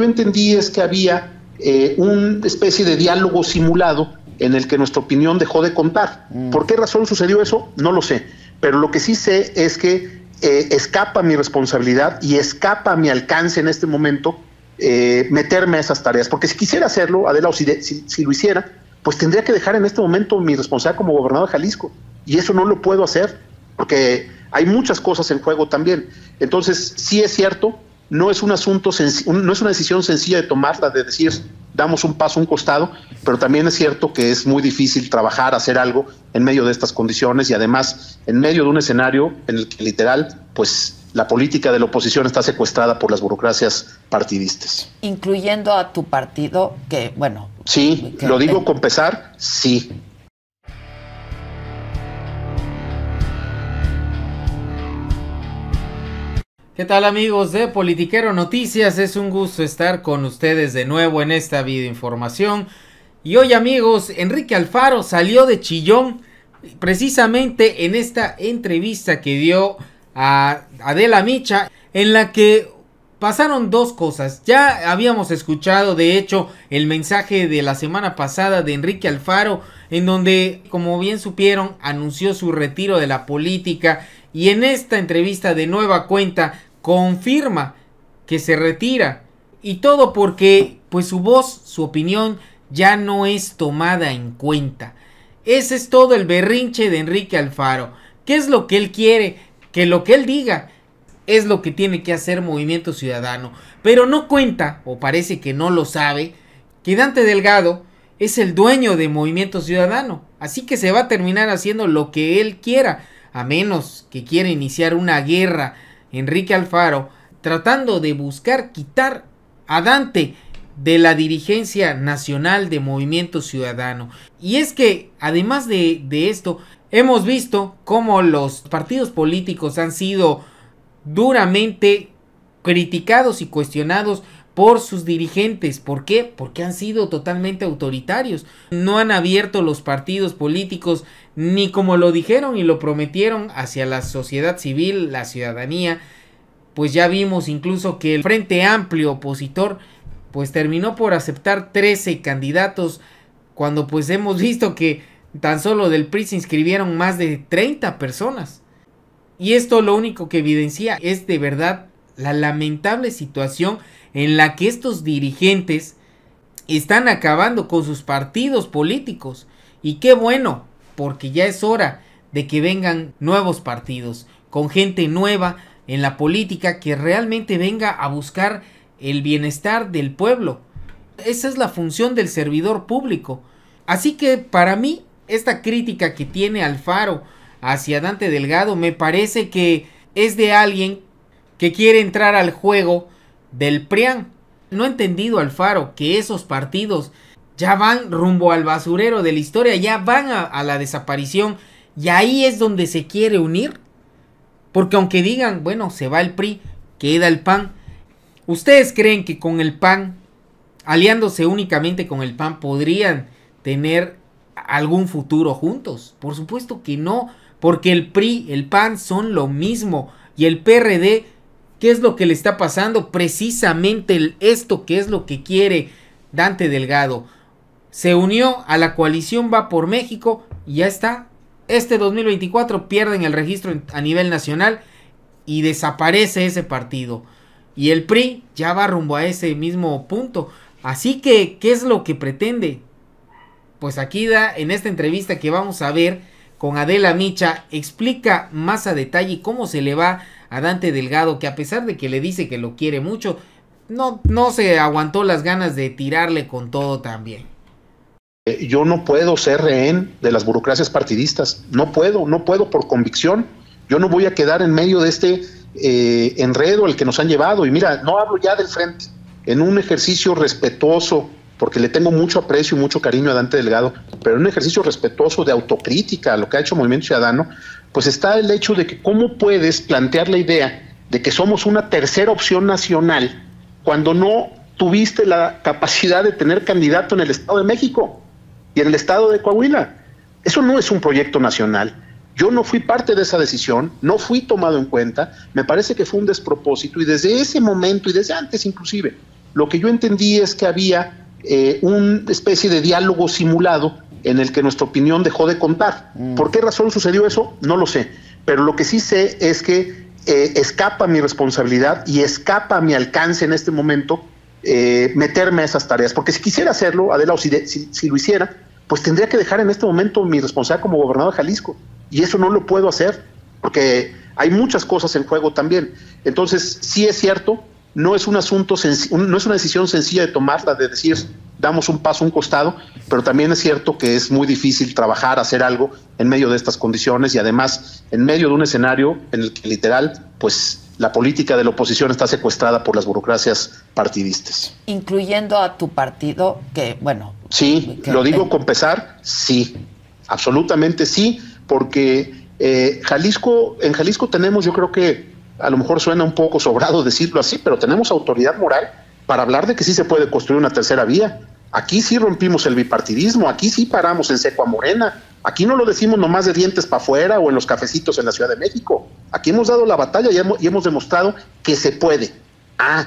yo entendí es que había eh, una especie de diálogo simulado en el que nuestra opinión dejó de contar. Mm. ¿Por qué razón sucedió eso? No lo sé. Pero lo que sí sé es que eh, escapa mi responsabilidad y escapa mi alcance en este momento eh, meterme a esas tareas. Porque si quisiera hacerlo, Adela, o si, si, lo hiciera, pues tendría que dejar en este momento mi responsabilidad como gobernador de Jalisco. Y eso no lo puedo hacer, porque hay muchas cosas en juego también. Entonces, sí es cierto no es un asunto, no es una decisión sencilla de tomarla, de decir, damos un paso un costado, pero también es cierto que es muy difícil trabajar, hacer algo en medio de estas condiciones y además en medio de un escenario en el que literal, pues la política de la oposición está secuestrada por las burocracias partidistas. Incluyendo a tu partido, que bueno. Sí, lo digo con pesar, sí. ¿Qué tal amigos de Politiquero Noticias? Es un gusto estar con ustedes de nuevo en esta videoinformación. Y hoy amigos, Enrique Alfaro salió de Chillón precisamente en esta entrevista que dio a Adela Micha en la que pasaron dos cosas. Ya habíamos escuchado, de hecho, el mensaje de la semana pasada de Enrique Alfaro, en donde, como bien supieron, anunció su retiro de la política. Y en esta entrevista de nueva cuenta confirma que se retira. Y todo porque pues su voz, su opinión ya no es tomada en cuenta. Ese es todo el berrinche de Enrique Alfaro. ¿Qué es lo que él quiere? Que lo que él diga es lo que tiene que hacer Movimiento Ciudadano. Pero no cuenta, o parece que no lo sabe, que Dante Delgado es el dueño de Movimiento Ciudadano. Así que se va a terminar haciendo lo que él quiera, a menos que quiera iniciar una guerra Enrique Alfaro, tratando de buscar quitar a Dante de la dirigencia nacional de Movimiento Ciudadano. Y es que, además de, de, esto, hemos visto cómo los partidos políticos han sido duramente criticados y cuestionados por sus dirigentes. ¿Por qué? Porque han sido totalmente autoritarios. No han abierto los partidos políticos ni como lo dijeron y lo prometieron hacia la sociedad civil, la ciudadanía. Pues ya vimos incluso que el Frente Amplio opositor pues terminó por aceptar 13 candidatos cuando pues hemos visto que tan solo del PRI se inscribieron más de 30 personas. Y esto lo único que evidencia es de verdad la lamentable situación en la que estos dirigentes están acabando con sus partidos políticos. Y qué bueno, porque ya es hora de que vengan nuevos partidos, con gente nueva en la política que realmente venga a buscar el bienestar del pueblo. Esa es la función del servidor público. Así que para mí, esta crítica que tiene Alfaro hacia Dante Delgado me parece que es de alguien que quiere entrar al juego del PRIAN. No he entendido Alfaro que esos partidos ya van rumbo al basurero de la historia, ya van a, a la desaparición y ahí es donde se quiere unir. Porque aunque digan, bueno, se va el PRI, queda el PAN, ¿ustedes creen que con el PAN, aliándose únicamente con el PAN, podrían tener algún futuro juntos? Por supuesto que no, porque el PRI, el PAN son lo mismo y el PRD ¿Qué es lo que le está pasando? Precisamente esto que es lo que quiere Dante Delgado. Se unió a la coalición Va por México y ya está. Este 2024 pierden el registro a nivel nacional y desaparece ese partido. Y el PRI ya va rumbo a ese mismo punto. Así que, ¿qué es lo que pretende? Pues aquí da, en esta entrevista que vamos a ver con Adela Micha, explica más a detalle cómo se le va a a Dante Delgado, que a pesar de que le dice que lo quiere mucho, no, no se aguantó las ganas de tirarle con todo también. Eh, yo no puedo ser rehén de las burocracias partidistas, no puedo, no puedo por convicción, yo no voy a quedar en medio de este eh, enredo al que nos han llevado. Y mira, no hablo ya del frente, en un ejercicio respetuoso, porque le tengo mucho aprecio y mucho cariño a Dante Delgado, pero en un ejercicio respetuoso de autocrítica a lo que ha hecho Movimiento Ciudadano, pues está el hecho de que cómo puedes plantear la idea de que somos una tercera opción nacional cuando no tuviste la capacidad de tener candidato en el Estado de México y en el Estado de Coahuila. Eso no es un proyecto nacional. Yo no fui parte de esa decisión, no fui tomado en cuenta, me parece que fue un despropósito y desde ese momento y desde antes inclusive, lo que yo entendí es que había eh, una especie de diálogo simulado en el que nuestra opinión dejó de contar. Mm. ¿Por qué razón sucedió eso? No lo sé. Pero lo que sí sé es que eh, escapa mi responsabilidad y escapa mi alcance en este momento eh, meterme a esas tareas. Porque si quisiera hacerlo, Adela, o si, lo hiciera, pues tendría que dejar en este momento mi responsabilidad como gobernador de Jalisco. Y eso no lo puedo hacer, porque hay muchas cosas en juego también. Entonces, sí es cierto no es un asunto, no es una decisión sencilla de tomarla, de decir, damos un paso un costado, pero también es cierto que es muy difícil trabajar, hacer algo en medio de estas condiciones y además en medio de un escenario en el que literal, pues la política de la oposición está secuestrada por las burocracias partidistas. Incluyendo a tu partido, que bueno. Sí, lo digo con pesar, sí, absolutamente sí, porque eh, Jalisco, en Jalisco tenemos yo creo que a lo mejor suena un poco sobrado decirlo así, pero tenemos autoridad moral para hablar de que sí se puede construir una tercera vía. Aquí sí rompimos el bipartidismo, aquí sí paramos en seco Morena, aquí no lo decimos nomás de dientes para afuera o en los cafecitos en la Ciudad de México. Aquí hemos dado la batalla y hemos, y hemos demostrado que se puede. Ah,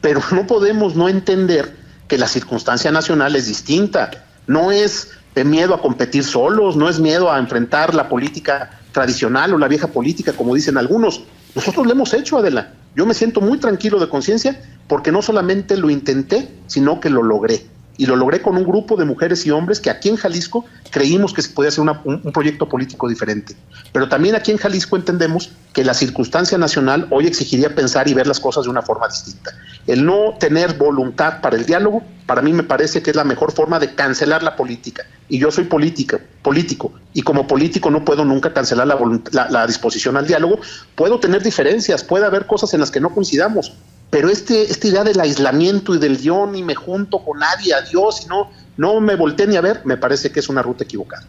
pero no podemos no entender que la circunstancia nacional es distinta. No es miedo a competir solos, no es miedo a enfrentar la política tradicional o la vieja política, como dicen algunos, nosotros lo hemos hecho, Adela. Yo me siento muy tranquilo de conciencia porque no solamente lo intenté, sino que lo logré y lo logré con un grupo de mujeres y hombres que aquí en Jalisco creímos que se podía hacer un, proyecto político diferente. Pero también aquí en Jalisco entendemos que la circunstancia nacional hoy exigiría pensar y ver las cosas de una forma distinta. El no tener voluntad para el diálogo, para mí me parece que es la mejor forma de cancelar la política. Y yo soy política, político, y como político no puedo nunca cancelar la disposición al diálogo. Puedo tener diferencias, puede haber cosas en las que no coincidamos, pero este, esta idea del aislamiento y del yo y me junto con nadie, adiós, y no, no me volteé ni a ver, me parece que es una ruta equivocada.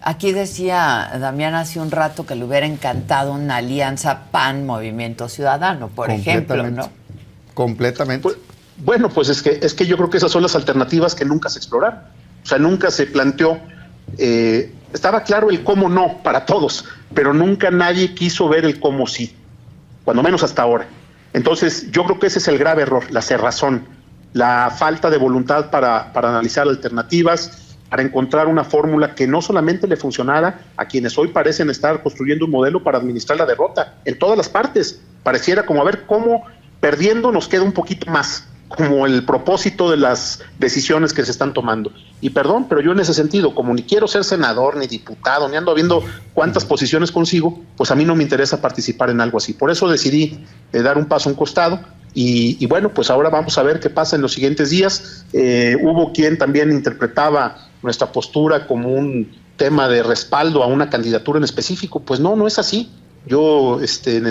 Aquí decía Damián hace un rato que le hubiera encantado una alianza PAN-Movimiento Ciudadano, por ejemplo, ¿no? Completamente. Pues, bueno, pues es que, es que yo creo que esas son las alternativas que nunca se exploraron. O sea, nunca se planteó. Eh, estaba claro el cómo no para todos, pero nunca nadie quiso ver el cómo sí, cuando menos hasta ahora. Entonces, yo creo que ese es el grave error, la cerrazón, la falta de voluntad para, para analizar alternativas, para encontrar una fórmula que no solamente le funcionara a quienes hoy parecen estar construyendo un modelo para administrar la derrota, en todas las partes. Pareciera como a ver cómo perdiendo nos queda un poquito más como el propósito de las decisiones que se están tomando. Y perdón, pero yo en ese sentido, como ni quiero ser senador, ni diputado, ni ando viendo cuántas posiciones consigo, pues a mí no me interesa participar en algo así. Por eso decidí eh, dar un paso a un costado. Y, bueno, pues ahora vamos a ver qué pasa en los siguientes días. Eh, hubo quien también interpretaba nuestra postura como un tema de respaldo a una candidatura en específico. Pues no, no es así. Yo, este,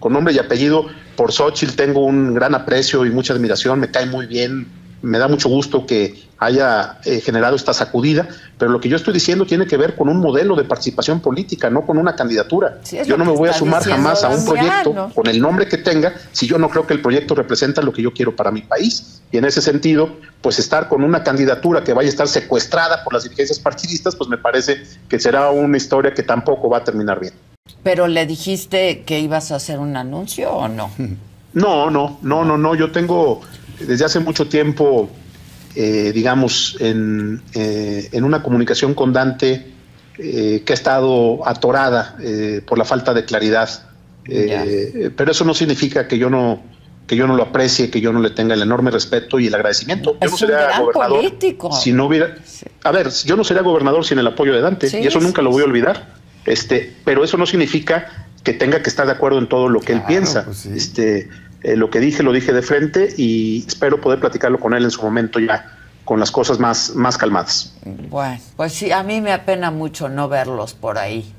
con nombre y apellido, por Xochitl tengo un gran aprecio y mucha admiración, me cae muy bien, me da mucho gusto que haya eh, generado esta sacudida, pero lo que yo estoy diciendo tiene que ver con un modelo de participación política, no con una candidatura. yo no me voy a sumar jamás a un proyecto con el nombre que tenga si yo no creo que el proyecto representa lo que yo quiero para mi país. Y en ese sentido, pues estar con una candidatura que vaya a estar secuestrada por las dirigencias partidistas, pues me parece que será una historia que tampoco va a terminar bien. ¿Pero le dijiste que ibas a hacer un anuncio o no? No, no, no, no, no. Yo tengo desde hace mucho tiempo, eh, digamos, eh, en, una comunicación con Dante eh, que ha estado atorada por la falta de claridad. pero eso no significa que yo no, que yo no lo aprecie, que yo no le tenga el enorme respeto y el agradecimiento. Es yo no político. si no hubiera. A ver, yo no sería gobernador sin el apoyo de Dante y eso nunca lo voy a olvidar. Este, pero eso no significa que tenga que estar de acuerdo en todo lo que él piensa. Pues este, eh, lo que dije lo dije de frente y espero poder platicarlo con él en su momento ya con las cosas más, más calmadas. Bueno, pues sí, a mí me apena mucho no verlos por ahí.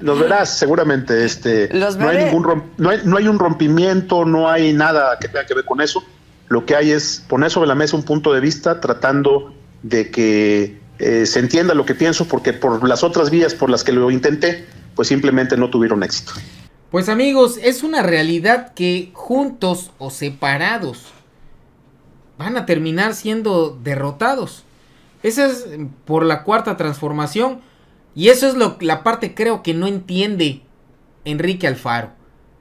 Los verás seguramente, este, no, hay ningún no hay un rompimiento, no hay nada que tenga que ver con eso. Lo que hay es poner sobre la mesa un punto de vista tratando de que eh, se entienda lo que pienso, porque por las otras vías por las que lo intenté, pues simplemente no tuvieron éxito. Pues amigos, es una realidad que juntos o separados van a terminar siendo derrotados. Esa es por la cuarta transformación y eso es lo, la parte creo que no entiende Enrique Alfaro.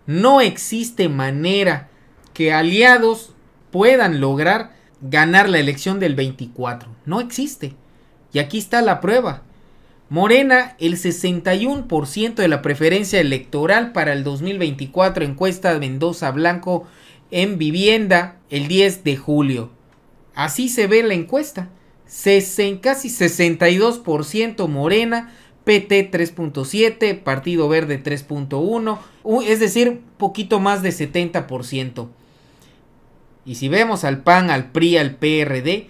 No existe manera que aliados puedan lograr ganar la elección del 24. No existe. Y aquí está la prueba. Morena, el 61% de la preferencia electoral para el 2024, encuesta de Mendoza Blanco en vivienda el 10 de julio. Así se ve la encuesta. casi 62% Morena, PT 3.7, Partido Verde 3.1, es decir, un poquito más de 70%. Y si vemos al PAN, al PRI, al PRD,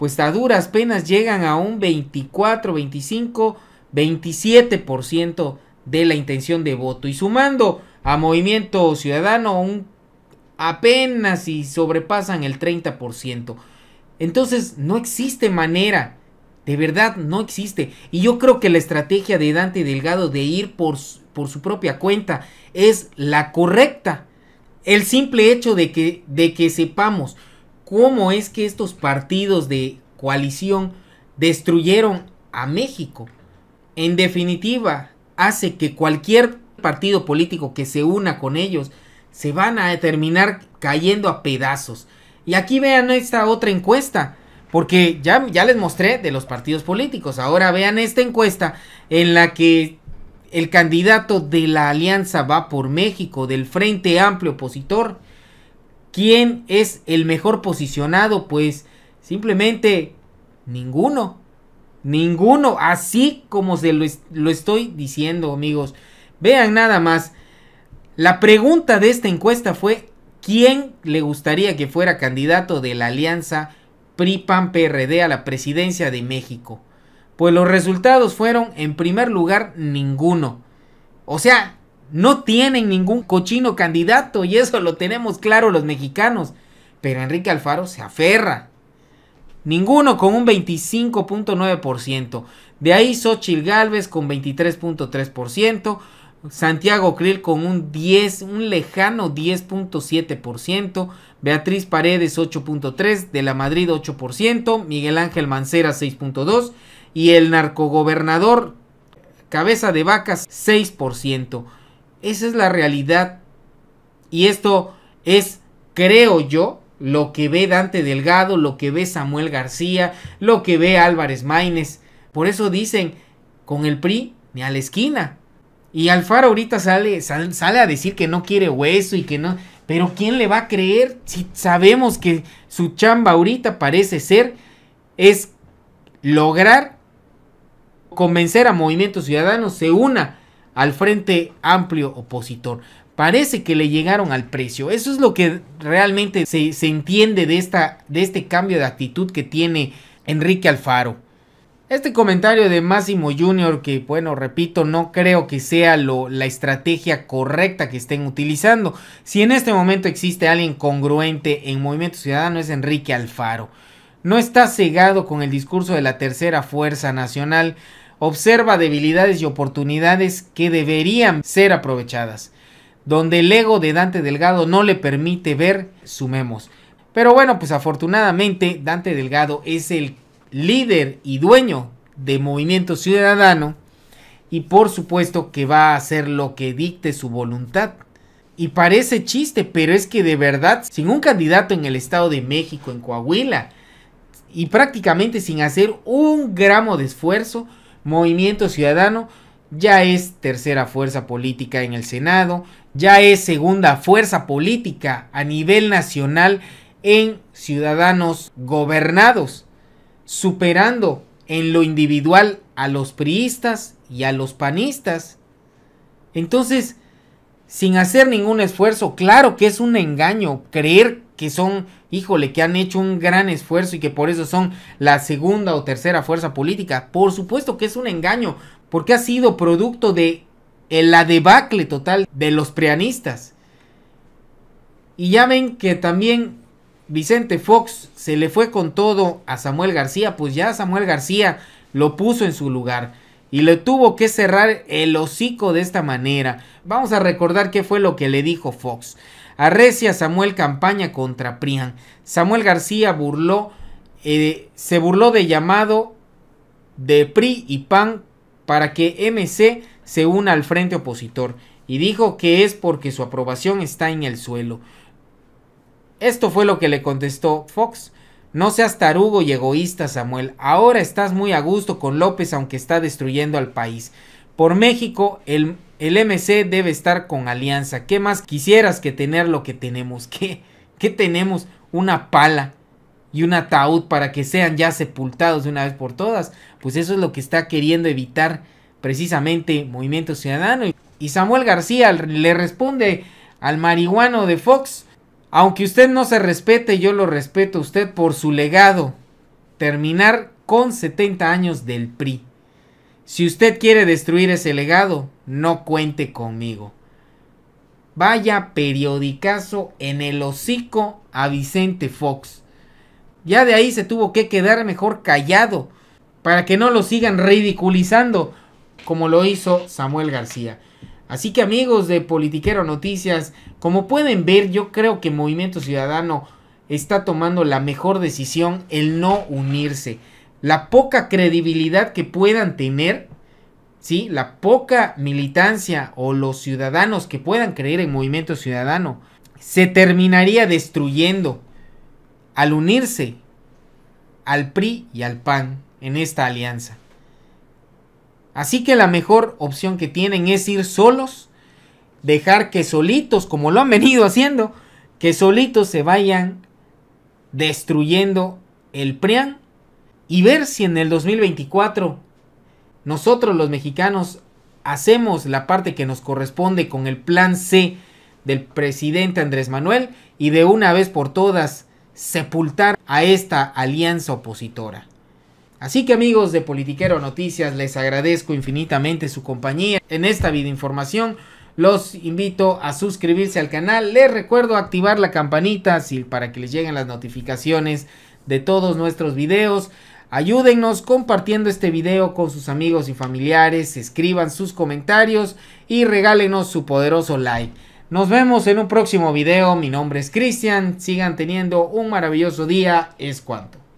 pues a duras penas llegan a un 24, 25, 27% de la intención de voto. Y sumando a Movimiento Ciudadano un apenas y sobrepasan el 30%. Entonces no existe manera, de verdad no existe. Y yo creo que la estrategia de Dante Delgado de ir por, por su propia cuenta es la correcta. El simple hecho de que, de que sepamos cómo es que estos partidos de coalición destruyeron a México. En definitiva, hace que cualquier partido político que se una con ellos se van a terminar cayendo a pedazos. Y aquí vean esta otra encuesta, porque ya, ya les mostré de los partidos políticos. Ahora vean esta encuesta en la que el candidato de la Alianza va por México, del Frente Amplio Opositor, ¿Quién es el mejor posicionado? Pues simplemente ninguno. Ninguno. Así como se lo, estoy diciendo, amigos. Vean nada más. La pregunta de esta encuesta fue ¿quién le gustaría que fuera candidato de la alianza PRI-PAN-PRD a la presidencia de México? Pues los resultados fueron, en primer lugar, ninguno. O sea, no tienen ningún cochino candidato y eso lo tenemos claro los mexicanos. Pero Enrique Alfaro se aferra. Ninguno con un 25.9%. De ahí Xochitl Galvez con 23.3%. Santiago Krill con un 10, un lejano 10.7%, Beatriz Paredes 8.3, De la Madrid 8%, Miguel Ángel Mancera 6.2 y el narcogobernador Cabeza de Vacas 6%. Esa es la realidad. Y esto es, creo yo, lo que ve Dante Delgado, lo que ve Samuel García, lo que ve Álvarez Maínez. Por eso dicen, con el PRI, ni a la esquina. Y Alfaro ahorita sale, sale a decir que no quiere hueso y que no... Pero ¿quién le va a creer si sabemos que su chamba ahorita parece ser es lograr convencer a Movimiento Ciudadano se una al Frente Amplio Opositor. Parece que le llegaron al precio. Eso es lo que realmente se, entiende de, esta, de este cambio de actitud que tiene Enrique Alfaro. Este comentario de Máximo Junior, que bueno, repito, no creo que sea lo, la estrategia correcta que estén utilizando. Si en este momento existe alguien congruente en Movimiento Ciudadano es Enrique Alfaro. No está cegado con el discurso de la tercera fuerza nacional observa debilidades y oportunidades que deberían ser aprovechadas, donde el ego de Dante Delgado no le permite ver, sumemos. Pero bueno, pues afortunadamente Dante Delgado es el líder y dueño de Movimiento Ciudadano y por supuesto que va a hacer lo que dicte su voluntad. Y parece chiste, pero es que de verdad, sin un candidato en el Estado de México, en Coahuila, y prácticamente sin hacer un gramo de esfuerzo, Movimiento Ciudadano ya es tercera fuerza política en el Senado, ya es segunda fuerza política a nivel nacional en ciudadanos gobernados, superando en lo individual a los priistas y a los panistas. Entonces, sin hacer ningún esfuerzo, claro que es un engaño creer que que son, híjole, que han hecho un gran esfuerzo y que por eso son la segunda o tercera fuerza política. Por supuesto que es un engaño, porque ha sido producto de eh, la debacle total de los preanistas. Y ya ven que también Vicente Fox se le fue con todo a Samuel García, pues ya Samuel García lo puso en su lugar y le tuvo que cerrar el hocico de esta manera. Vamos a recordar qué fue lo que le dijo Fox. Arrecia Samuel campaña contra Prian. Samuel García burló, eh, se burló de llamado de PRI y PAN para que MC se una al frente opositor y dijo que es porque su aprobación está en el suelo. Esto fue lo que le contestó Fox. No seas tarugo y egoísta, Samuel. Ahora estás muy a gusto con López aunque está destruyendo al país. Por México, el el MC debe estar con Alianza. ¿Qué más quisieras que tener lo que tenemos? ¿Qué, tenemos? Una pala y un ataúd para que sean ya sepultados de una vez por todas. Pues eso es lo que está queriendo evitar precisamente Movimiento Ciudadano. Y Samuel García le responde al marihuano de Fox. Aunque usted no se respete, yo lo respeto a usted por su legado. Terminar con 70 años del PRI. Si usted quiere destruir ese legado, no cuente conmigo. Vaya periodicazo en el hocico a Vicente Fox. Ya de ahí se tuvo que quedar mejor callado para que no lo sigan ridiculizando como lo hizo Samuel García. Así que amigos de Politiquero Noticias, como pueden ver, yo creo que Movimiento Ciudadano está tomando la mejor decisión el no unirse la poca credibilidad que puedan tener, ¿sí? la poca militancia o los ciudadanos que puedan creer en movimiento ciudadano, se terminaría destruyendo al unirse al PRI y al PAN en esta alianza. Así que la mejor opción que tienen es ir solos, dejar que solitos, como lo han venido haciendo, que solitos se vayan destruyendo el PRIAN y ver si en el 2024 nosotros los mexicanos hacemos la parte que nos corresponde con el plan C del presidente Andrés Manuel y de una vez por todas sepultar a esta alianza opositora. Así que amigos de Politiquero Noticias, les agradezco infinitamente su compañía en esta videoinformación. Los invito a suscribirse al canal. Les recuerdo activar la campanita para que les lleguen las notificaciones de todos nuestros videos. Ayúdennos compartiendo este video con sus amigos y familiares, escriban sus comentarios y regálenos su poderoso like. Nos vemos en un próximo video, mi nombre es Cristian, sigan teniendo un maravilloso día, es cuanto.